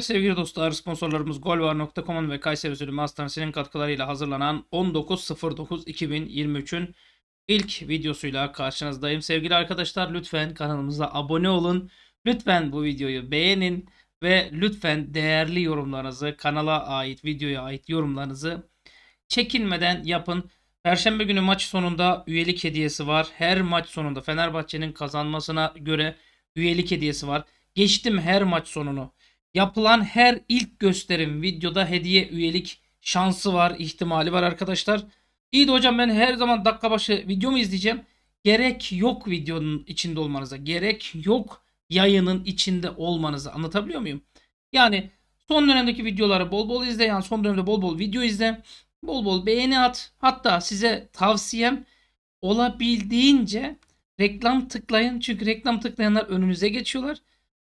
Evet sevgili dostlar sponsorlarımız golvar.com'un ve Kayseri Üzülü Hastanesi'nin katkılarıyla hazırlanan 19.09.2023'ün ilk videosuyla karşınızdayım. Sevgili arkadaşlar lütfen kanalımıza abone olun. Lütfen bu videoyu beğenin ve lütfen değerli yorumlarınızı kanala ait videoya ait yorumlarınızı çekinmeden yapın. Perşembe günü maç sonunda üyelik hediyesi var. Her maç sonunda Fenerbahçe'nin kazanmasına göre üyelik hediyesi var. Geçtim her maç sonunu. Yapılan her ilk gösterim videoda hediye üyelik şansı var, ihtimali var arkadaşlar. İyi de hocam ben her zaman dakika başı videomu izleyeceğim? Gerek yok videonun içinde olmanıza. Gerek yok yayının içinde olmanıza. Anlatabiliyor muyum? Yani son dönemdeki videoları bol bol izle. Yani son dönemde bol bol video izle. Bol bol beğeni at. Hatta size tavsiyem olabildiğince reklam tıklayın. Çünkü reklam tıklayanlar önünüze geçiyorlar.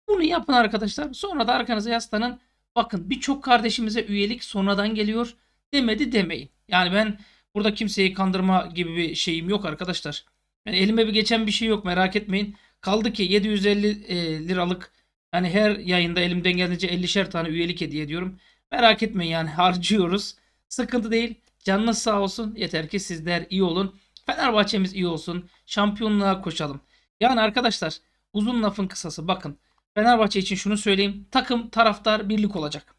Bunu yapın arkadaşlar. Sonra da arkanıza yaslanın. Bakın birçok kardeşimize üyelik sonradan geliyor. Demedi demeyin. Yani ben burada kimseyi kandırma gibi bir şeyim yok arkadaşlar. Yani elime bir geçen bir şey yok merak etmeyin. Kaldı ki 750 e, liralık yani her yayında elimden geldiğince 50'şer tane üyelik hediye ediyorum. Merak etmeyin yani harcıyoruz. Sıkıntı değil. Canınız sağ olsun. Yeter ki sizler iyi olun. Fenerbahçemiz iyi olsun. Şampiyonluğa koşalım. Yani arkadaşlar uzun lafın kısası bakın. Fenerbahçe için şunu söyleyeyim. Takım, taraftar birlik olacak.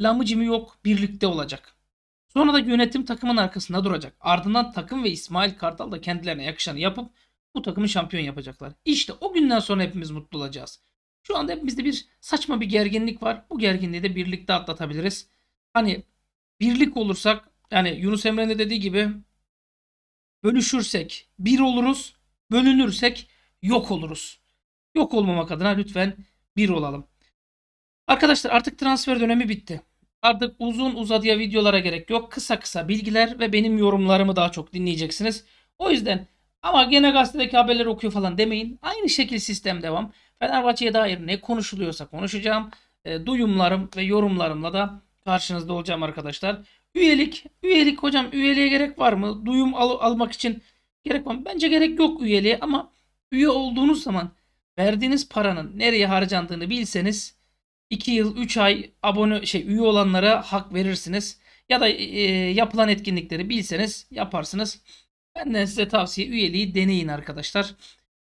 Lamıcimi yok, birlikte olacak. Sonra da yönetim takımın arkasında duracak. Ardından takım ve İsmail Kartal da kendilerine yakışanı yapıp bu takımı şampiyon yapacaklar. İşte o günden sonra hepimiz mutlu olacağız. Şu anda hepimizde bir saçma bir gerginlik var. Bu gerginliği de birlikte atlatabiliriz. Hani birlik olursak yani Yunus Emre'nin de dediği gibi bölüşürsek bir oluruz, bölünürsek yok oluruz. Yok olmamak adına lütfen bir olalım. Arkadaşlar artık transfer dönemi bitti. Artık uzun uzadıya videolara gerek yok. Kısa kısa bilgiler ve benim yorumlarımı daha çok dinleyeceksiniz. O yüzden ama gene gazetedeki haberleri okuyor falan demeyin. Aynı şekil sistem devam. Fenerbahçe'ye dair ne konuşuluyorsa konuşacağım. E, duyumlarım ve yorumlarımla da karşınızda olacağım arkadaşlar. Üyelik, üyelik hocam üyeliğe gerek var mı? Duyum al almak için gerek var mı? Bence gerek yok üyeliğe ama üye olduğunuz zaman verdiğiniz paranın nereye harcandığını bilseniz 2 yıl 3 ay abone şey üye olanlara hak verirsiniz. Ya da e, yapılan etkinlikleri bilseniz yaparsınız. Benden size tavsiye üyeliği deneyin arkadaşlar.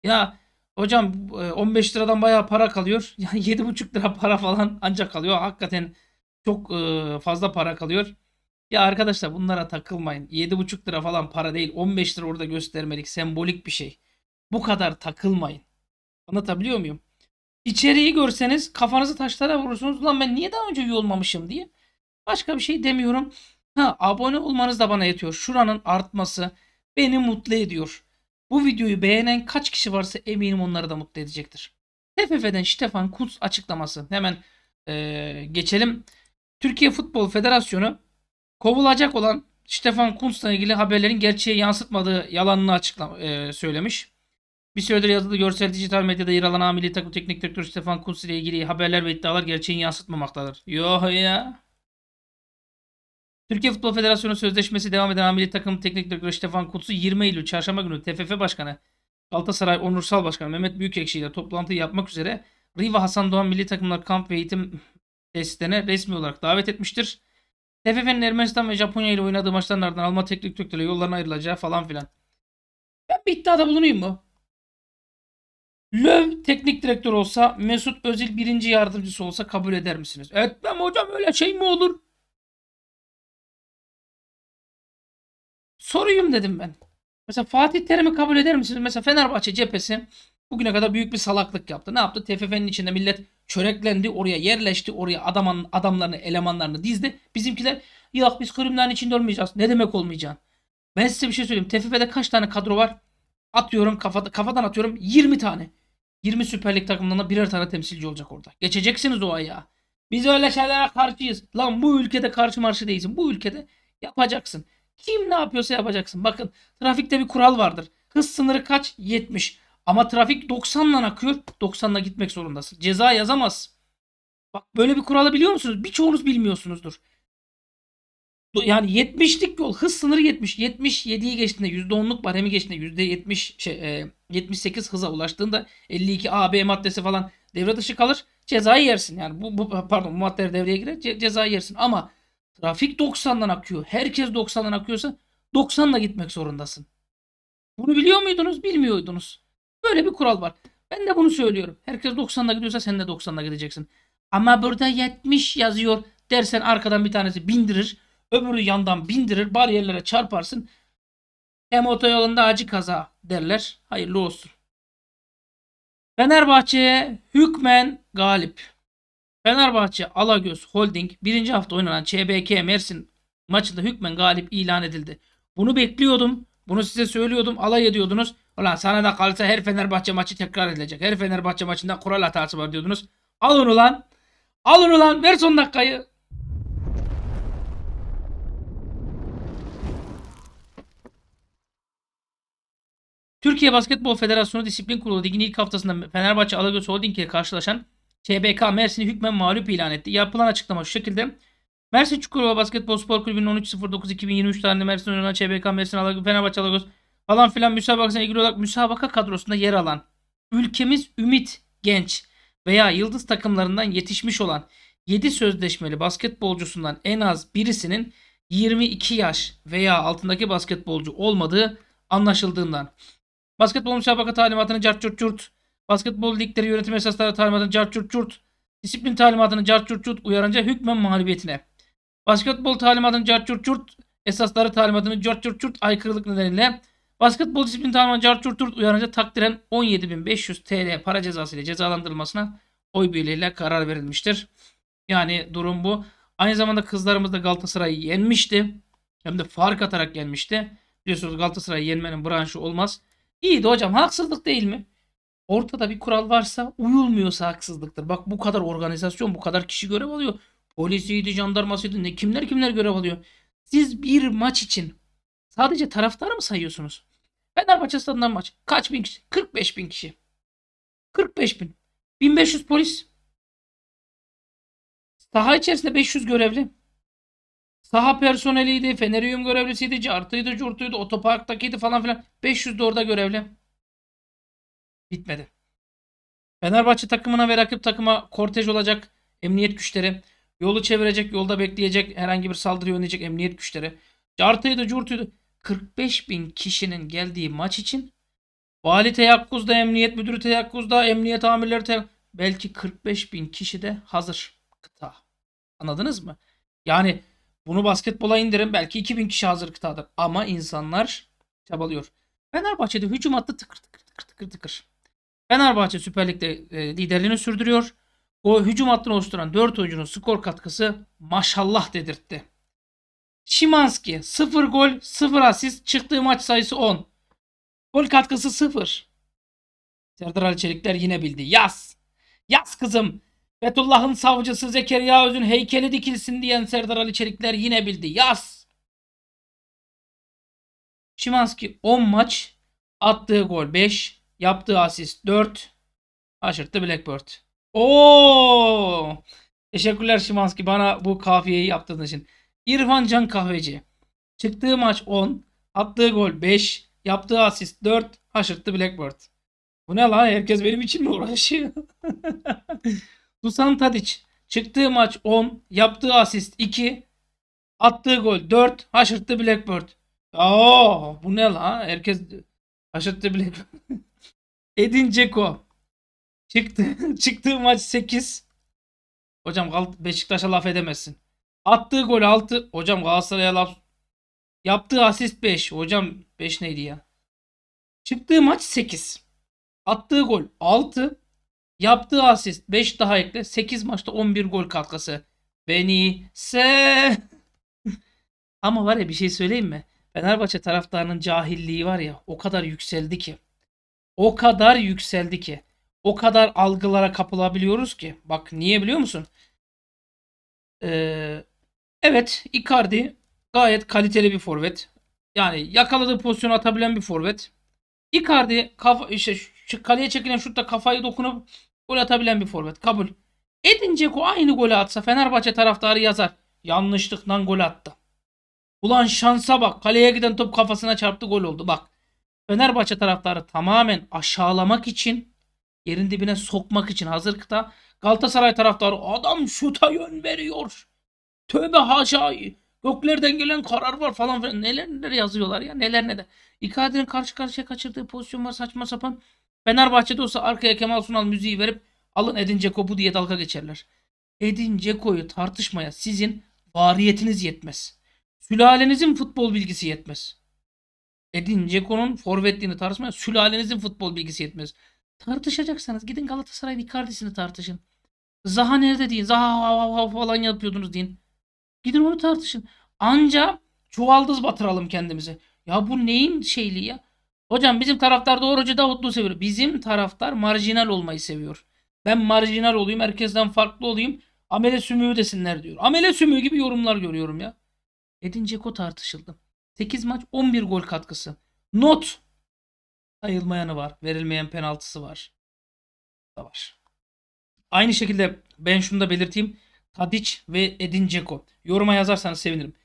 Ya hocam 15 e, liradan bayağı para kalıyor. Yani 7,5 lira para falan ancak kalıyor. Hakikaten çok e, fazla para kalıyor. Ya arkadaşlar bunlara takılmayın. 7,5 lira falan para değil. 15 lira orada göstermelik sembolik bir şey. Bu kadar takılmayın. Anlatabiliyor muyum? İçeriği görseniz kafanızı taşlara vurursunuz. Ulan ben niye daha önce üye olmamışım diye. Başka bir şey demiyorum. Ha abone olmanız da bana yetiyor. Şuranın artması beni mutlu ediyor. Bu videoyu beğenen kaç kişi varsa eminim onları da mutlu edecektir. TFF'den Stefan Kutz açıklaması. Hemen ee, geçelim. Türkiye Futbol Federasyonu kovulacak olan Stefan Kuntz'la ilgili haberlerin gerçeğe yansıtmadığı yalanını açıklam e, söylemiş. Bir süredir yazılı görsel dijital medyada yer alan amili takım teknik direktörü Stefan Kuntz ile ilgili haberler ve iddialar gerçeğini yansıtmamaktadır. Yo ya. Türkiye Futbol Federasyonu sözleşmesi devam eden amili takım teknik direktörü Stefan Kuntz'u 20 Eylül çarşamba günü TFF Başkanı Galatasaray Onursal Başkanı Mehmet Büyükekşi ile toplantı yapmak üzere Riva Hasan Doğan milli takımlar kamp ve eğitim tesislerine resmi olarak davet etmiştir. TFF'nin Ermenistan ve Japonya ile oynadığı maçların ardından Alman teknik direktörü yollarına ayrılacağı falan filan. Ben bir iddiada bulunayım mı? LÖV teknik direktör olsa Mesut Özil birinci yardımcısı olsa kabul eder misiniz? Etmem hocam öyle şey mi olur? Soruyum dedim ben. Mesela Fatih Terim'i kabul eder misiniz? Mesela Fenerbahçe cephesi bugüne kadar büyük bir salaklık yaptı. Ne yaptı? TFF'nin içinde millet çöreklendi. Oraya yerleşti. Oraya adam, adamlarını, elemanlarını dizdi. Bizimkiler yok biz kulüplerin içinde olmayacağız. Ne demek olmayacağım? Ben size bir şey söyleyeyim. TFF'de kaç tane kadro var? Atıyorum kafada, kafadan atıyorum 20 tane. 20 Süper Lig takımından da birer tane temsilci olacak orada. Geçeceksiniz o ayağa. Biz öyle şeylere karşıyız. Lan bu ülkede karşı marşı değilsin. Bu ülkede yapacaksın. Kim ne yapıyorsa yapacaksın. Bakın trafikte bir kural vardır. Hız sınırı kaç? 70. Ama trafik 90'la akıyor. 90'la gitmek zorundasın. Ceza yazamaz. Bak böyle bir kuralı biliyor musunuz? Birçoğunuz bilmiyorsunuzdur yani 70'lik yol hız sınırı 70. 77'yi geçtiğinde %10'luk baremi geçtiğinde %70 şey, e, 78 hıza ulaştığında 52 AB maddesi falan devre dışı kalır. Cezayı yersin yani. Bu, bu pardon bu maddeler devreye girer. Ce, cezayı yersin ama trafik 90'dan akıyor. Herkes 90'dan akıyorsa 90'la gitmek zorundasın. Bunu biliyor muydunuz? Bilmiyordunuz. Böyle bir kural var. Ben de bunu söylüyorum. Herkes 90'la gidiyorsa sen de 90'la gideceksin. Ama burada 70 yazıyor dersen arkadan bir tanesi bindirir. Öbürü yandan bindirir bariyerlere çarparsın. Hem otoyolunda acı kaza derler. Hayırlı olsun. Fenerbahçe'ye hükmen galip. Fenerbahçe Alagöz Holding birinci hafta oynanan C.B.K. Mersin maçında hükmen galip ilan edildi. Bunu bekliyordum. Bunu size söylüyordum. Alay ediyordunuz. Ulan sana da kalırsa her Fenerbahçe maçı tekrar edilecek. Her Fenerbahçe maçında kural hatası var diyordunuz. Al onu lan. Al onu lan. Ver son dakikayı. Türkiye Basketbol Federasyonu Disiplin Kurulu ligin ilk haftasında Fenerbahçe Alagöz Holding ile karşılaşan ÇBK Mersin'i hükmen mağlup ilan etti. Yapılan açıklama şu şekilde. Mersin Çukurova Basketbol Spor Kulübü'nün 13.09.2023 tarihinde Mersin oynanan CBK Mersin Alagöz, Fenerbahçe Alagöz falan filan müsabakasına ilgili olarak müsabaka kadrosunda yer alan ülkemiz ümit genç veya yıldız takımlarından yetişmiş olan 7 sözleşmeli basketbolcusundan en az birisinin 22 yaş veya altındaki basketbolcu olmadığı anlaşıldığından Basketbol müsabaka talimatını cart curt curt. Basketbol ligleri yönetim esasları talimatını cart curt curt. Disiplin talimatını cart curt curt uyarınca hükmen mağlubiyetine. Basketbol talimatını cart curt curt. Esasları talimatını cart curt curt aykırılık nedeniyle. Basketbol disiplin talimatını cart curt curt uyarınca takdiren 17.500 TL para cezası ile cezalandırılmasına oy birliğiyle karar verilmiştir. Yani durum bu. Aynı zamanda kızlarımız da Galatasaray'ı yenmişti. Hem de fark atarak yenmişti. Biliyorsunuz Galatasaray'ı yenmenin branşı olmaz. İyi de hocam haksızlık değil mi? Ortada bir kural varsa uyulmuyorsa haksızlıktır. Bak bu kadar organizasyon bu kadar kişi görev alıyor. Polisiydi, jandarmasıydı ne kimler kimler görev alıyor. Siz bir maç için sadece taraftarı mı sayıyorsunuz? Fenerbahçe stadından maç. Kaç bin kişi? 45 bin kişi. 45 bin. 1500 polis. Saha içerisinde 500 görevli. Saha personeliydi, Fenerium görevlisiydi, cartıydı, curtuydu, otoparktakiydi falan filan. 500 de orada görevli. Bitmedi. Fenerbahçe takımına ve rakip takıma kortej olacak emniyet güçleri. Yolu çevirecek, yolda bekleyecek, herhangi bir saldırı yönleyecek emniyet güçleri. Cartıydı, curtuydu. 45 bin kişinin geldiği maç için vali teyakkuzda, emniyet müdürü teyakkuzda, emniyet amirleri teyakkuzda. Belki 45 bin kişi de hazır kıta. Anladınız mı? Yani bunu basketbola indirin. Belki 2000 kişi hazır kıtadır. Ama insanlar çabalıyor. Fenerbahçe'de hücum attı tıkır tıkır tıkır tıkır tıkır. Fenerbahçe Süper Lig'de e, liderliğini sürdürüyor. O hücum hattını oluşturan 4 oyuncunun skor katkısı maşallah dedirtti. Şimanski 0 gol 0 asist çıktığı maç sayısı 10. Gol katkısı 0. Serdar Ali Çelikler yine bildi. Yaz. Yaz kızım. Fethullah'ın savcısı Zekeriya Öz'ün heykeli dikilsin diyen Serdar Ali Çelikler yine bildi. Yaz. Şimanski 10 maç attığı gol 5, yaptığı asist 4. Aşırttı Blackbird. Ooo Teşekkürler Şimanski bana bu kafiyeyi yaptığın için. İrfan Can Kahveci. Çıktığı maç 10, attığı gol 5, yaptığı asist 4, aşırttı Blackbird. Bu ne lan? Herkes benim için mi uğraşıyor? Dusan Tadic çıktığı maç 10, yaptığı asist 2, attığı gol 4, haşırttı Blackbird. Oo, bu ne la? Herkes haşırttı Blackbird. Edin Ceko çıktı çıktığı maç 8. Hocam Beşiktaş'a laf edemezsin. Attığı gol 6. Hocam Galatasaray'a laf yaptığı asist 5. Hocam 5 neydi ya? Çıktığı maç 8. Attığı gol 6. Yaptığı asist 5 daha ekle. 8 maçta 11 gol katkısı. Beni se Ama var ya bir şey söyleyeyim mi? Fenerbahçe taraftarının cahilliği var ya o kadar yükseldi ki. O kadar yükseldi ki. O kadar algılara kapılabiliyoruz ki. Bak niye biliyor musun? Ee, evet Icardi gayet kaliteli bir forvet. Yani yakaladığı pozisyonu atabilen bir forvet. Icardi kafa, işte şu kaleye çekilen şutta kafayı dokunup Gol atabilen bir forvet. Kabul. Edin Dzeko aynı golü atsa Fenerbahçe taraftarı yazar. Yanlışlıktan gol attı. Ulan şansa bak. Kaleye giden top kafasına çarptı gol oldu. Bak. Fenerbahçe taraftarı tamamen aşağılamak için yerin dibine sokmak için hazır kıta. Galatasaray taraftarı adam şuta yön veriyor. Tövbe haşa. Göklerden gelen karar var falan filan. Neler neler yazıyorlar ya neler neler. Icardi'nin karşı karşıya kaçırdığı pozisyon var saçma sapan. Fenerbahçe'de olsa arkaya Kemal Sunal müziği verip alın Edin Dzeko diye dalga geçerler. Edin Dzeko'yu tartışmaya sizin variyetiniz yetmez. Sülalenizin futbol bilgisi yetmez. Edin Dzeko'nun forvetliğini tartışmaya sülalenizin futbol bilgisi yetmez. Tartışacaksanız gidin Galatasaray'ın Icardi'sini tartışın. Zaha nerede deyin. Zaha falan yapıyordunuz deyin. Gidin onu tartışın. Anca çuvaldız batıralım kendimizi. Ya bu neyin şeyliği ya? Hocam bizim taraftar doğrucu Davutlu seviyor. Bizim taraftar marjinal olmayı seviyor. Ben marjinal olayım, herkesten farklı olayım. Amele sümüğü desinler diyor. Amele sümüğü gibi yorumlar görüyorum ya. Edin Dzeko tartışıldı. 8 maç 11 gol katkısı. Not. Sayılmayanı var. Verilmeyen penaltısı var. Da var. Aynı şekilde ben şunu da belirteyim. Tadic ve Edin Dzeko. Yoruma yazarsanız sevinirim.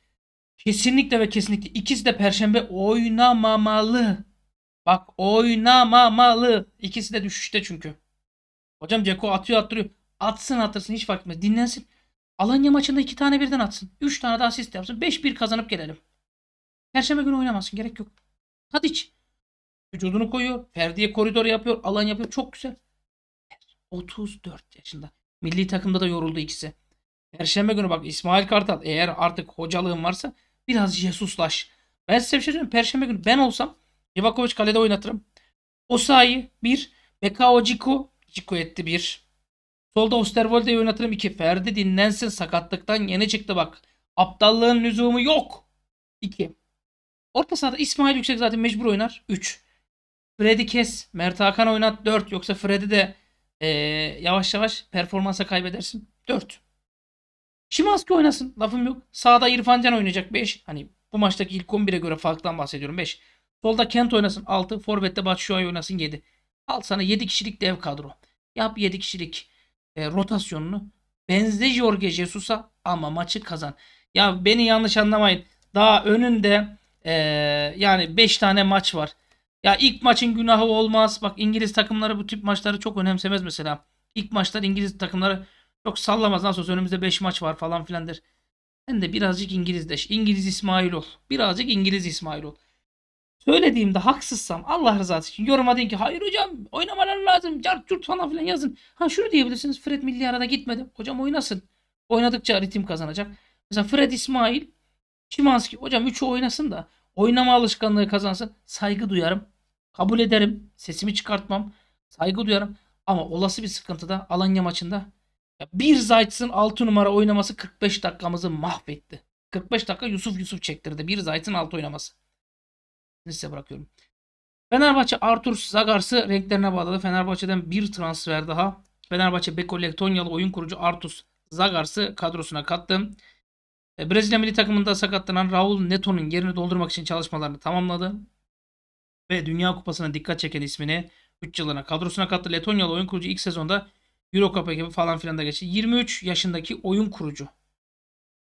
Kesinlikle ve kesinlikle ikisi de perşembe oynamamalı. Bak oynamamalı. İkisi de düşüşte çünkü. Hocam Ceko atıyor attırıyor. Atsın attırsın hiç fark etmez. Dinlensin. Alanya maçında iki tane birden atsın. Üç tane de asist yapsın. Beş bir kazanıp gelelim. Perşembe günü oynamasın. Gerek yok. Hadi iç. Vücudunu koyuyor. Ferdi'ye koridor yapıyor. Alan yapıyor. Çok güzel. 34 yaşında. Milli takımda da yoruldu ikisi. Perşembe günü bak İsmail Kartal eğer artık hocalığın varsa biraz Jesus'laş. Ben size bir şey söyleyeyim. Perşembe günü ben olsam Livakovic kalede oynatırım. Osayi 1. Bekao Ciko. Ciko etti 1. Solda Osterwolde'yi oynatırım 2. Ferdi dinlensin sakatlıktan yeni çıktı bak. Aptallığın lüzumu yok. 2. Orta sahada İsmail Yüksek zaten mecbur oynar. 3. Fred'i kes. Mert Hakan oynat 4. Yoksa Fred'i de e, yavaş yavaş performansa kaybedersin. 4. Şimanski oynasın. Lafım yok. Sağda İrfan Can oynayacak 5. Hani bu maçtaki ilk 11'e göre farktan bahsediyorum 5. Solda Kent oynasın 6. Forvet'te Batshuayi oynasın 7. Al sana 7 kişilik dev kadro. Yap 7 kişilik e, rotasyonunu. Benze Jorge Jesus'a ama maçı kazan. Ya beni yanlış anlamayın. Daha önünde e, yani 5 tane maç var. Ya ilk maçın günahı olmaz. Bak İngiliz takımları bu tip maçları çok önemsemez mesela. İlk maçlar İngiliz takımları çok sallamaz. Nasıl olsa önümüzde 5 maç var falan filandır. Sen de birazcık İngilizleş. İngiliz İsmail ol. Birazcık İngiliz İsmail ol. Söylediğimde haksızsam Allah rızası için yoruma deyin ki hayır hocam oynamalar lazım. Cart curt falan filan yazın. Ha şunu diyebilirsiniz Fred milli arada gitmedi. Hocam oynasın. Oynadıkça ritim kazanacak. Mesela Fred İsmail, Şimanski. Hocam üçü oynasın da oynama alışkanlığı kazansın. Saygı duyarım. Kabul ederim. Sesimi çıkartmam. Saygı duyarım. Ama olası bir sıkıntıda Alanya maçında ya bir Zayt'sın 6 numara oynaması 45 dakikamızı mahvetti. 45 dakika Yusuf Yusuf çektirdi. Bir Zaytın 6 oynaması size bırakıyorum. Fenerbahçe Artur Zagars'ı renklerine bağladı. Fenerbahçe'den bir transfer daha. Fenerbahçe Beko Lektonyalı oyun kurucu Artus Zagars'ı kadrosuna kattı. E, Brezilya milli takımında sakatlanan Raul Neto'nun yerini doldurmak için çalışmalarını tamamladı. Ve Dünya Kupası'na dikkat çeken ismini 3 yılına kadrosuna kattı. Letonyalı oyun kurucu ilk sezonda Euro Cup ekibi falan filan da geçti. 23 yaşındaki oyun kurucu.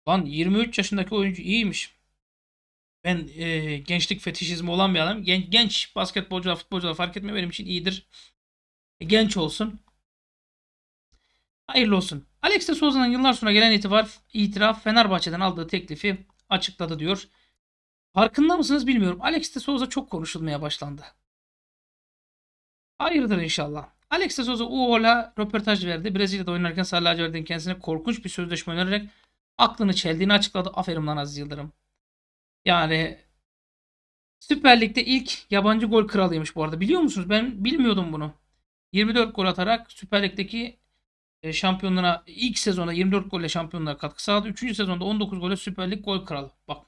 Lan 23 yaşındaki oyuncu iyiymiş ben e, gençlik fetişizmi olan bir adam. Gen, genç basketbolcular, futbolcular fark etmiyor. Benim için iyidir. E, genç olsun. Hayırlı olsun. Alex de Souza'nın yıllar sonra gelen itibar, itiraf Fenerbahçe'den aldığı teklifi açıkladı diyor. Farkında mısınız bilmiyorum. Alex de Souza çok konuşulmaya başlandı. Hayırdır inşallah. Alex de Souza UOL'a röportaj verdi. Brezilya'da oynarken Sarı Lacivert'in kendisine korkunç bir sözleşme önererek aklını çeldiğini açıkladı. Aferin lan Aziz Yıldırım. Yani Süper Lig'de ilk yabancı gol kralıymış bu arada. Biliyor musunuz? Ben bilmiyordum bunu. 24 gol atarak Süper Lig'deki e, şampiyonluğuna ilk sezonda 24 golle şampiyonluğa katkı sağladı. 3. sezonda 19 golle Süper Lig gol kralı. Bak.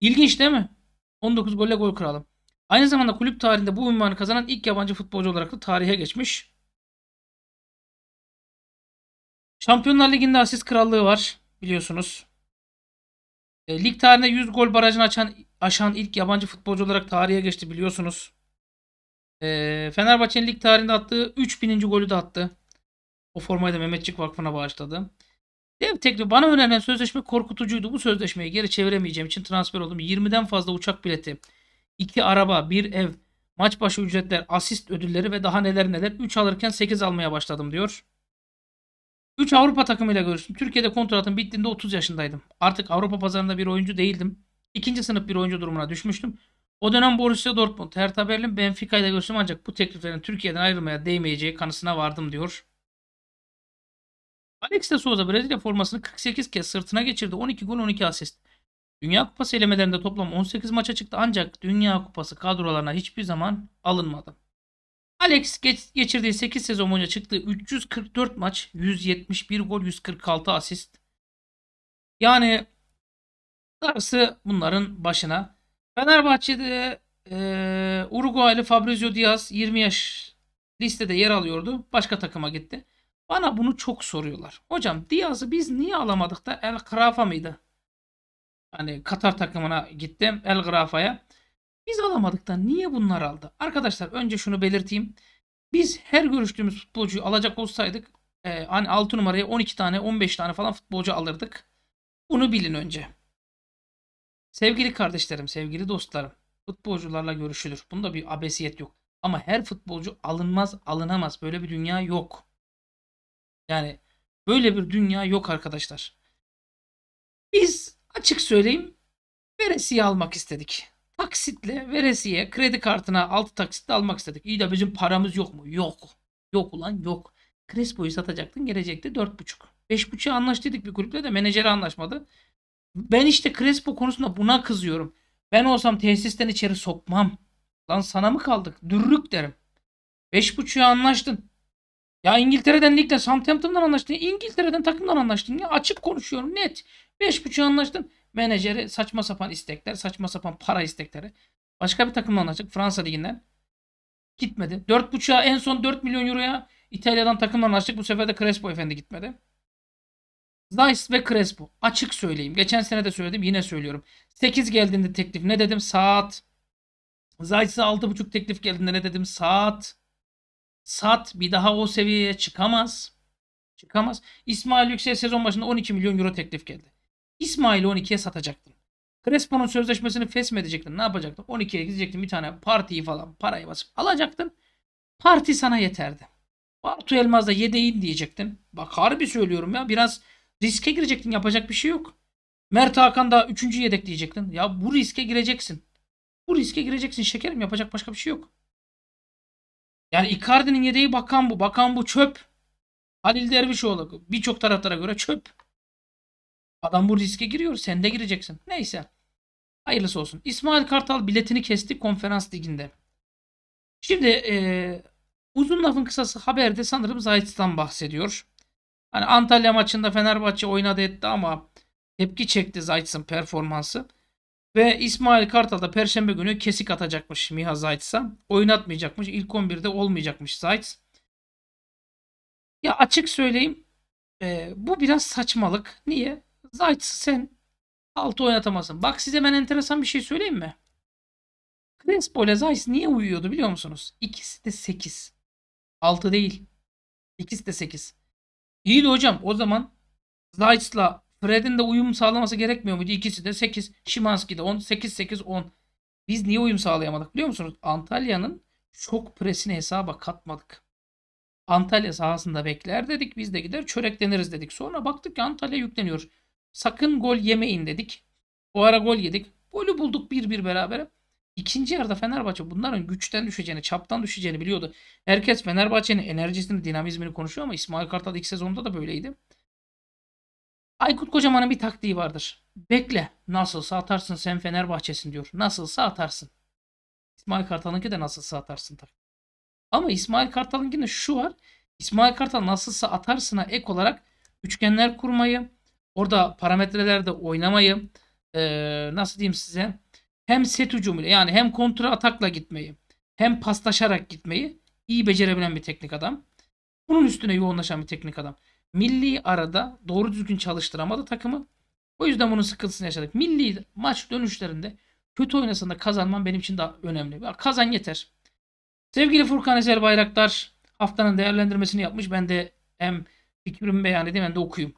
İlginç değil mi? 19 golle gol kralı. Aynı zamanda kulüp tarihinde bu ünvanı kazanan ilk yabancı futbolcu olarak da tarihe geçmiş. Şampiyonlar Ligi'nde asist krallığı var biliyorsunuz. E, lig tarihinde 100 gol barajını açan, aşan ilk yabancı futbolcu olarak tarihe geçti biliyorsunuz. E, Fenerbahçe'nin lig tarihinde attığı 3000. golü de attı. O formayı da Mehmetçik Vakfı'na bağışladı. Dev tekli bana önerilen sözleşme korkutucuydu. Bu sözleşmeyi geri çeviremeyeceğim için transfer oldum. 20'den fazla uçak bileti, 2 araba, 1 ev, maç başı ücretler, asist ödülleri ve daha neler neler 3 alırken 8 almaya başladım diyor. 3 Avrupa takımıyla görüştüm. Türkiye'de kontratım bittiğinde 30 yaşındaydım. Artık Avrupa pazarında bir oyuncu değildim. İkinci sınıf bir oyuncu durumuna düşmüştüm. O dönem Borussia Dortmund, Hertha Berlin, Benfica ile görüştüm ancak bu tekliflerin Türkiye'den ayrılmaya değmeyeceği kanısına vardım diyor. Alex de Souza Brezilya formasını 48 kez sırtına geçirdi. 12 gol 12 asist. Dünya Kupası elemelerinde toplam 18 maça çıktı ancak Dünya Kupası kadrolarına hiçbir zaman alınmadı. Alex geç, geçirdiği 8 sezon boyunca çıktığı 344 maç, 171 gol, 146 asist. Yani darısı bunların başına. Fenerbahçe'de e, Uruguaylı Fabrizio Diaz 20 yaş listede yer alıyordu. Başka takıma gitti. Bana bunu çok soruyorlar. Hocam Diaz'ı biz niye alamadık da El Grafa mıydı? Hani Katar takımına gittim El Grafa'ya. Biz alamadık da niye bunlar aldı? Arkadaşlar önce şunu belirteyim. Biz her görüştüğümüz futbolcuyu alacak olsaydık e, hani 6 numaraya 12 tane 15 tane falan futbolcu alırdık. Bunu bilin önce. Sevgili kardeşlerim, sevgili dostlarım. Futbolcularla görüşülür. Bunda bir abesiyet yok. Ama her futbolcu alınmaz, alınamaz. Böyle bir dünya yok. Yani böyle bir dünya yok arkadaşlar. Biz açık söyleyeyim veresiye almak istedik taksitle veresiye kredi kartına 6 taksitle almak istedik. İyi de bizim paramız yok mu? Yok. Yok ulan yok. Crespo'yu satacaktın gelecekti 4.5. 5.5'a anlaştıydık bir kulüple de menajeri anlaşmadı. Ben işte Crespo konusunda buna kızıyorum. Ben olsam tesisten içeri sokmam. Lan sana mı kaldık? Dürrük derim. 5.5'a anlaştın. Ya İngiltere'den ligden Southampton'dan anlaştın. İngiltere'den takımdan anlaştın. Ya açık konuşuyorum net. 5.5'a anlaştın. Menajeri saçma sapan istekler, saçma sapan para istekleri. Başka bir takımdan açık, Fransa liginden. Gitmedi. 4.5'a en son 4 milyon euroya İtalya'dan takımdan açtık. Bu sefer de Crespo efendi gitmedi. Zeiss ve Crespo. Açık söyleyeyim. Geçen sene de söyledim. Yine söylüyorum. 8 geldiğinde teklif ne dedim? Saat. Zeiss'e 6.5 teklif geldiğinde ne dedim? Saat. Sat bir daha o seviyeye çıkamaz. Çıkamaz. İsmail Yüksel sezon başında 12 milyon euro teklif geldi. İsmail'i 12'ye satacaktın. Crespo'nun sözleşmesini fesmedecektin. Ne yapacaktın? 12'ye gidecektin bir tane partiyi falan parayı basıp alacaktın. Parti sana yeterdi. Bartu da yedeğin diyecektin. Bak harbi söylüyorum ya biraz riske girecektin yapacak bir şey yok. Mert Hakan da 3. yedek diyecektin. Ya bu riske gireceksin. Bu riske gireceksin şekerim yapacak başka bir şey yok. Yani Icardi'nin yedeği bakan bu. Bakan bu çöp. Halil Dervişoğlu birçok taraftara göre çöp. Adam bu riske giriyor. Sen de gireceksin. Neyse. Hayırlısı olsun. İsmail Kartal biletini kesti konferans liginde. Şimdi e, uzun lafın kısası haberde sanırım Zayt'tan bahsediyor. Hani Antalya maçında Fenerbahçe oynadı etti ama tepki çekti Zayt'sın performansı. Ve İsmail Kartal da perşembe günü kesik atacakmış Miha Zayt'sa. Oynatmayacakmış. İlk 11'de olmayacakmış Zayt. Ya açık söyleyeyim. E, bu biraz saçmalık. Niye? Zayt'sı sen 6 oynatamazsın. Bak size ben enteresan bir şey söyleyeyim mi? Crespo ile Zayt niye uyuyordu biliyor musunuz? İkisi de 8. 6 değil. İkisi de 8. İyi de hocam o zaman Zayt'la Fred'in de uyum sağlaması gerekmiyor muydu? İkisi de 8. Şimanski de 10. 8 8 10. Biz niye uyum sağlayamadık biliyor musunuz? Antalya'nın çok presini hesaba katmadık. Antalya sahasında bekler dedik. Biz de gider çörekleniriz dedik. Sonra baktık ki Antalya yükleniyor. Sakın gol yemeyin dedik. Bu ara gol yedik. Golü bulduk 1-1 beraber. İkinci yarıda Fenerbahçe bunların güçten düşeceğini, çaptan düşeceğini biliyordu. Herkes Fenerbahçe'nin enerjisini, dinamizmini konuşuyor ama İsmail Kartal ilk sezonunda da böyleydi. Aykut Kocaman'ın bir taktiği vardır. Bekle. Nasılsa atarsın sen Fenerbahçe'sin diyor. Nasılsa atarsın. İsmail Kartal'ınki de nasılsa atarsın Ama İsmail de şu var. İsmail Kartal nasılsa atarsına ek olarak üçgenler kurmayı, Orada parametrelerde oynamayı e, nasıl diyeyim size hem set hücumuyla yani hem kontrol atakla gitmeyi hem paslaşarak gitmeyi iyi becerebilen bir teknik adam. Bunun üstüne yoğunlaşan bir teknik adam. Milli arada doğru düzgün çalıştıramadı takımı. O yüzden bunun sıkıntısını yaşadık. Milli maç dönüşlerinde kötü oynasında kazanman benim için daha önemli. Kazan yeter. Sevgili Furkan Ezer Bayraktar haftanın değerlendirmesini yapmış. Ben de hem fikrimi beyan edeyim hem de okuyayım.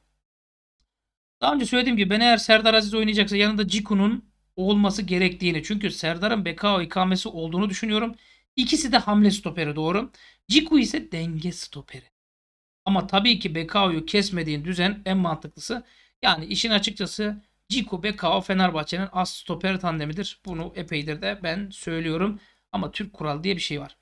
Daha önce söylediğim gibi ben eğer Serdar Aziz oynayacaksa yanında Ciku'nun olması gerektiğini. Çünkü Serdar'ın Bekao ikamesi olduğunu düşünüyorum. İkisi de hamle stoperi doğru. Ciku ise denge stoperi. Ama tabii ki Bekao'yu kesmediğin düzen en mantıklısı. Yani işin açıkçası Ciku Bekao Fenerbahçe'nin as stoper tandemidir. Bunu epeydir de ben söylüyorum. Ama Türk kural diye bir şey var.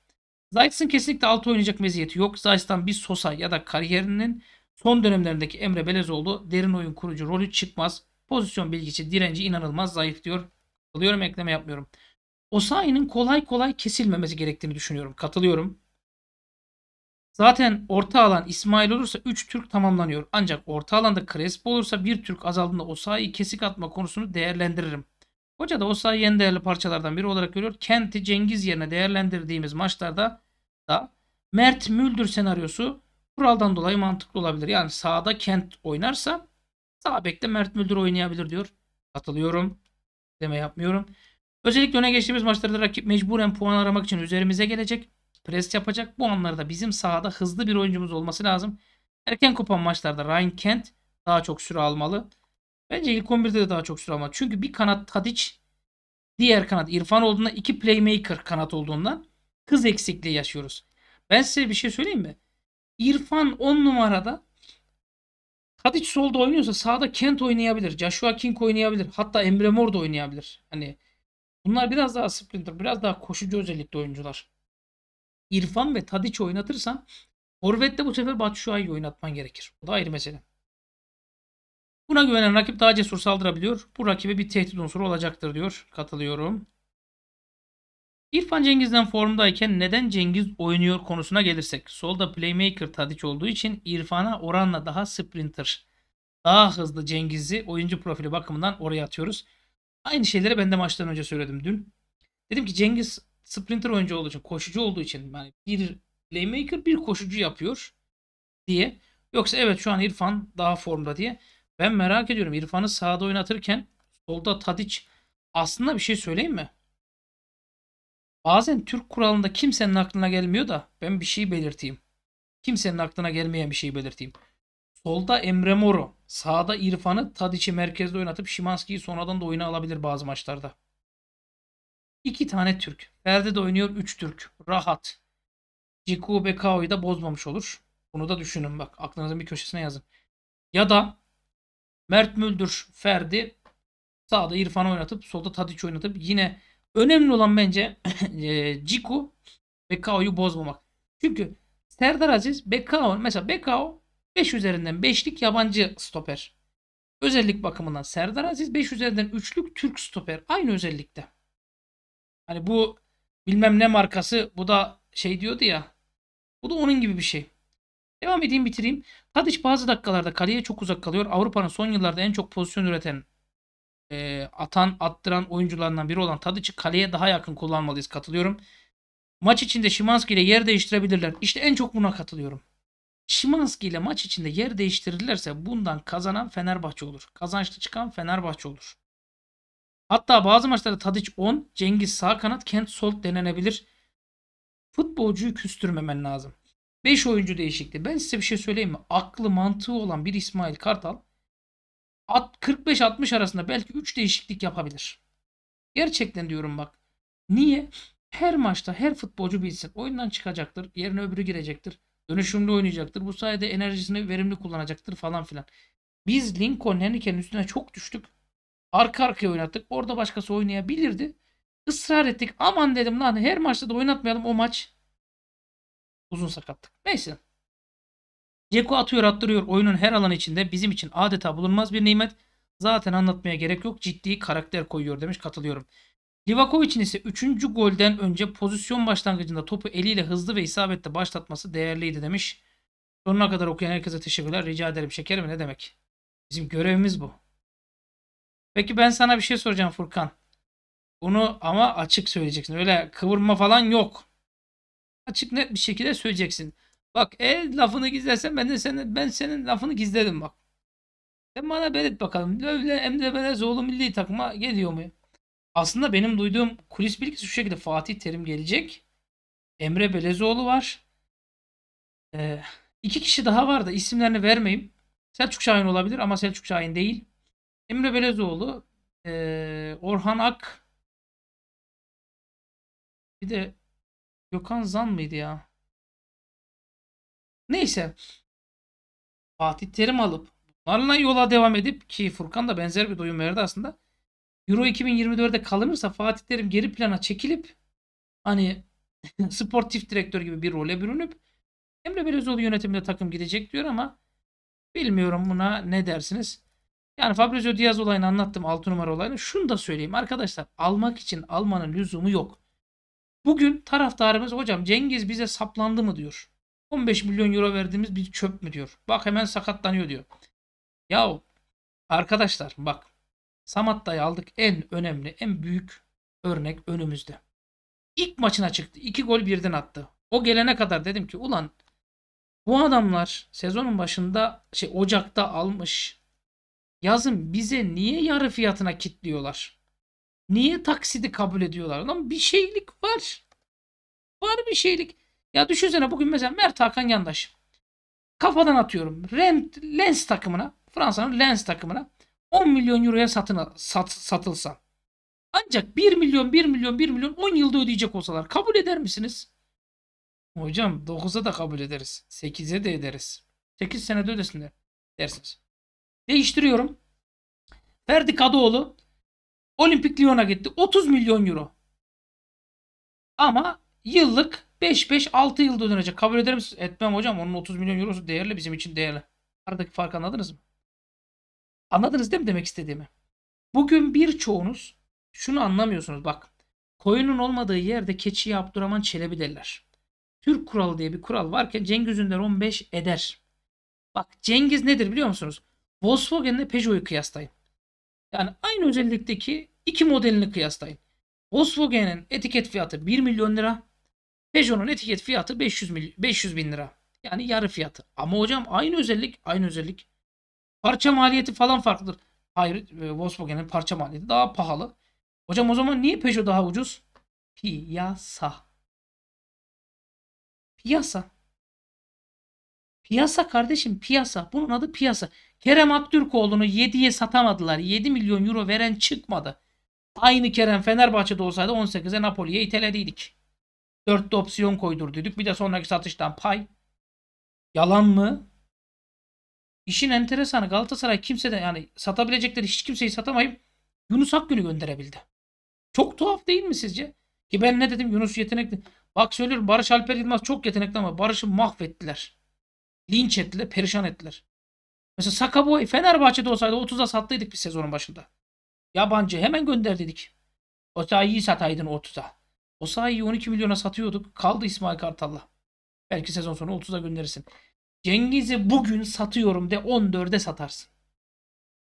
Zayt'sın kesinlikle altı oynayacak meziyeti yok. Zayt'tan bir Sosa ya da kariyerinin Son dönemlerindeki Emre Belezoğlu derin oyun kurucu rolü çıkmaz. Pozisyon bilgisi direnci inanılmaz zayıf diyor. Katılıyorum ekleme yapmıyorum. Osayi'nin kolay kolay kesilmemesi gerektiğini düşünüyorum. Katılıyorum. Zaten orta alan İsmail olursa 3 Türk tamamlanıyor. Ancak orta alanda Crespo olursa 1 Türk azaldığında Osayi kesik atma konusunu değerlendiririm. Hoca da Osayi'yi en değerli parçalardan biri olarak görüyor. Kent'i Cengiz yerine değerlendirdiğimiz maçlarda da Mert Müldür senaryosu Kuraldan dolayı mantıklı olabilir. Yani sağda Kent oynarsa sağ bekle Mert Müldür oynayabilir diyor. Katılıyorum. Deme yapmıyorum. Özellikle öne geçtiğimiz maçlarda rakip mecburen puan aramak için üzerimize gelecek. Pres yapacak. Bu anlarda bizim sahada hızlı bir oyuncumuz olması lazım. Erken kopan maçlarda Ryan Kent daha çok süre almalı. Bence ilk 11'de de daha çok süre almalı. Çünkü bir kanat Tadic, diğer kanat İrfan olduğunda iki playmaker kanat olduğundan kız eksikliği yaşıyoruz. Ben size bir şey söyleyeyim mi? İrfan 10 numarada Tadic solda oynuyorsa sağda Kent oynayabilir. Joshua King oynayabilir. Hatta Emre Mor da oynayabilir. Hani bunlar biraz daha sprinter, biraz daha koşucu özellikli oyuncular. İrfan ve Tadic oynatırsan Forvet'te bu sefer Batshuayi'yi oynatman gerekir. Bu da ayrı mesele. Buna güvenen rakip daha cesur saldırabiliyor. Bu rakibe bir tehdit unsuru olacaktır diyor. Katılıyorum. İrfan Cengiz'den formdayken neden Cengiz oynuyor konusuna gelirsek. Solda playmaker Tadiç olduğu için İrfan'a oranla daha sprinter, daha hızlı Cengiz'i oyuncu profili bakımından oraya atıyoruz. Aynı şeyleri ben de maçtan önce söyledim dün. Dedim ki Cengiz sprinter oyuncu olduğu için, koşucu olduğu için yani bir playmaker bir koşucu yapıyor diye. Yoksa evet şu an İrfan daha formda diye. Ben merak ediyorum İrfan'ı sağda oynatırken solda Tadiç aslında bir şey söyleyeyim mi? Bazen Türk kuralında kimsenin aklına gelmiyor da ben bir şey belirteyim. Kimsenin aklına gelmeyen bir şey belirteyim. Solda Emre Moro, sağda İrfan'ı Tadiç'i merkezde oynatıp Şimanski'yi sonradan da oyuna alabilir bazı maçlarda. İki tane Türk. Ferdi de oynuyor 3 Türk. Rahat. Ciku Bekao'yu da bozmamış olur. Bunu da düşünün bak. Aklınızın bir köşesine yazın. Ya da Mert Müldür, Ferdi sağda İrfan oynatıp solda Tadiç oynatıp yine Önemli olan bence e, Ciku Bekao'yu bozmamak. Çünkü Serdar Aziz Bekao mesela Bekao 5 üzerinden 5'lik yabancı stoper. Özellik bakımından Serdar Aziz 5 üzerinden 3'lük Türk stoper. Aynı özellikte. Hani bu bilmem ne markası bu da şey diyordu ya. Bu da onun gibi bir şey. Devam edeyim bitireyim. Tadiç bazı dakikalarda kaleye çok uzak kalıyor. Avrupa'nın son yıllarda en çok pozisyon üreten e, atan attıran oyuncularından biri olan Tadiç'i kaleye daha yakın kullanmalıyız. Katılıyorum. Maç içinde Şimanski ile yer değiştirebilirler. İşte en çok buna katılıyorum. Şimanski ile maç içinde yer değiştirirlerse bundan kazanan Fenerbahçe olur. Kazançlı çıkan Fenerbahçe olur. Hatta bazı maçlarda Tadiç 10, Cengiz sağ kanat, Kent sol denenebilir. Futbolcuyu küstürmemen lazım. 5 oyuncu değişikti. Ben size bir şey söyleyeyim mi? Aklı mantığı olan bir İsmail Kartal 45-60 arasında belki 3 değişiklik yapabilir. Gerçekten diyorum bak. Niye? Her maçta her futbolcu bilsin. Oyundan çıkacaktır. Yerine öbürü girecektir. Dönüşümlü oynayacaktır. Bu sayede enerjisini verimli kullanacaktır falan filan. Biz Lincoln Henrique'nin üstüne çok düştük. Arka arkaya oynattık. Orada başkası oynayabilirdi. Israr ettik. Aman dedim lan her maçta da oynatmayalım o maç. Uzun sakattık. Neyse. Ceko atıyor attırıyor oyunun her alanı içinde bizim için adeta bulunmaz bir nimet. Zaten anlatmaya gerek yok ciddi karakter koyuyor demiş katılıyorum. Livakovic'in ise 3. golden önce pozisyon başlangıcında topu eliyle hızlı ve isabetle başlatması değerliydi demiş. Sonuna kadar okuyan herkese teşekkürler. Rica ederim şekerim ne demek. Bizim görevimiz bu. Peki ben sana bir şey soracağım Furkan. Bunu ama açık söyleyeceksin. Öyle kıvırma falan yok. Açık net bir şekilde söyleyeceksin. Bak el lafını gizlersen ben de senin, ben senin lafını gizledim bak. Sen bana belirt bakalım. Lövle Emre Belezoğlu milli takıma geliyor mu? Aslında benim duyduğum kulis bilgisi şu şekilde. Fatih Terim gelecek. Emre Belezoğlu var. Ee, iki kişi daha var da isimlerini vermeyeyim. Selçuk Şahin olabilir ama Selçuk Şahin değil. Emre Belezoğlu, ee, Orhan Ak, bir de Gökhan Zan mıydı ya? Neyse. Fatih Terim alıp bunlarla yola devam edip ki Furkan da benzer bir doyum verdi aslında. Euro 2024'de kalınırsa Fatih Terim geri plana çekilip hani sportif direktör gibi bir role bürünüp Emre Belözoğlu yönetiminde takım gidecek diyor ama bilmiyorum buna ne dersiniz. Yani Fabrizio Diaz olayını anlattım 6 numara olayını. Şunu da söyleyeyim arkadaşlar almak için almanın lüzumu yok. Bugün taraftarımız hocam Cengiz bize saplandı mı diyor. 15 milyon euro verdiğimiz bir çöp mü diyor. Bak hemen sakatlanıyor diyor. Ya arkadaşlar bak Samatta'yı aldık en önemli en büyük örnek önümüzde. İlk maçına çıktı. iki gol birden attı. O gelene kadar dedim ki ulan bu adamlar sezonun başında şey Ocak'ta almış. Yazın bize niye yarı fiyatına kilitliyorlar? Niye taksidi kabul ediyorlar? Lan bir şeylik var. Var bir şeylik. Ya düşünsene bugün mesela Mert Hakan Yandaş. Kafadan atıyorum. Rent, lens takımına, Fransa'nın lens takımına 10 milyon euroya satın, sat, satılsa. Ancak 1 milyon, 1 milyon, 1 milyon 10 yılda ödeyecek olsalar kabul eder misiniz? Hocam 9'a da kabul ederiz. 8'e de ederiz. 8 senede ödesinler dersiniz. Değiştiriyorum. Ferdi Kadıoğlu Olimpik Lyon'a gitti. 30 milyon euro. Ama yıllık 5-5-6 yılda ödenecek. Kabul eder misiniz? Etmem hocam. Onun 30 milyon eurosu değerli bizim için değerli. Aradaki farkı anladınız mı? Anladınız değil mi demek istediğimi? Bugün birçoğunuz şunu anlamıyorsunuz bak. Koyunun olmadığı yerde keçiye Abdurrahman Çelebi derler. Türk kuralı diye bir kural varken Cengiz Ünder 15 eder. Bak Cengiz nedir biliyor musunuz? Volkswagen ile Peugeot'u kıyaslayın. Yani aynı özellikteki iki modelini kıyaslayın. Volkswagen'in etiket fiyatı 1 milyon lira. Peugeot'un etiket fiyatı 500, mil, 500 bin lira. Yani yarı fiyatı. Ama hocam aynı özellik, aynı özellik. Parça maliyeti falan farklıdır. Hayır, e, Volkswagen'in parça maliyeti daha pahalı. Hocam o zaman niye Peugeot daha ucuz? Piyasa. Piyasa. Piyasa kardeşim piyasa. Bunun adı piyasa. Kerem Aktürkoğlu'nu 7'ye satamadılar. 7 milyon euro veren çıkmadı. Aynı Kerem Fenerbahçe'de olsaydı 18'e Napoli'ye itelediydik. 4'te opsiyon koydur dedik. Bir de sonraki satıştan pay. Yalan mı? İşin enteresanı Galatasaray kimseden yani satabilecekleri hiç kimseyi satamayıp Yunus Akgünü gönderebildi. Çok tuhaf değil mi sizce? Ki ben ne dedim Yunus yetenekli. Bak söylüyorum Barış Alper Yılmaz çok yetenekli ama Barış'ı mahvettiler. Linç ettiler, perişan ettiler. Mesela Sakaboy Fenerbahçe'de olsaydı 30'a sattıydık bir sezonun başında. Yabancı hemen gönder dedik. O iyi sataydın 30'a. Osayi'yi 12 milyona satıyorduk. Kaldı İsmail Kartal'la. Belki sezon sonu 30'a gönderirsin. Cengiz'i bugün satıyorum de 14'e satarsın.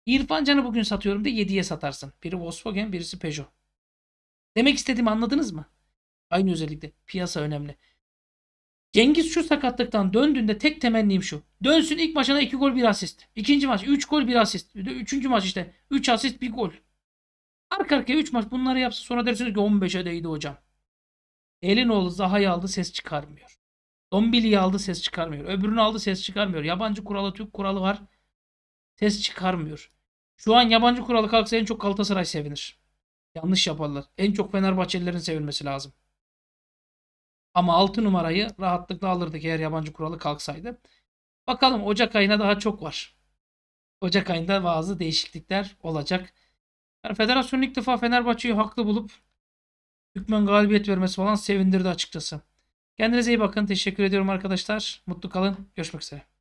İrfan Can'ı bugün satıyorum de 7'ye satarsın. Biri Volkswagen birisi Peugeot. Demek istediğimi anladınız mı? Aynı özellikle. Piyasa önemli. Cengiz şu sakatlıktan döndüğünde tek temennim şu. Dönsün ilk maçına 2 gol 1 asist. İkinci maç 3 gol 1 asist. Üçüncü maç işte 3 asist 1 gol. Arka arkaya 3 maç bunları yapsa sonra dersiniz ki 15'e değdi hocam. Elinoğlu Zaha'yı aldı ses çıkarmıyor. Dombili'yi aldı ses çıkarmıyor. Öbürünü aldı ses çıkarmıyor. Yabancı kuralı Türk kuralı var. Ses çıkarmıyor. Şu an yabancı kuralı kalksa en çok Galatasaray sevinir. Yanlış yaparlar. En çok Fenerbahçelilerin sevilmesi lazım. Ama 6 numarayı rahatlıkla alırdık eğer yabancı kuralı kalksaydı. Bakalım Ocak ayına daha çok var. Ocak ayında bazı değişiklikler olacak. Yani federasyon ilk defa Fenerbahçe'yi haklı bulup hükmen galibiyet vermesi falan sevindirdi açıkçası. Kendinize iyi bakın. Teşekkür ediyorum arkadaşlar. Mutlu kalın. Görüşmek üzere.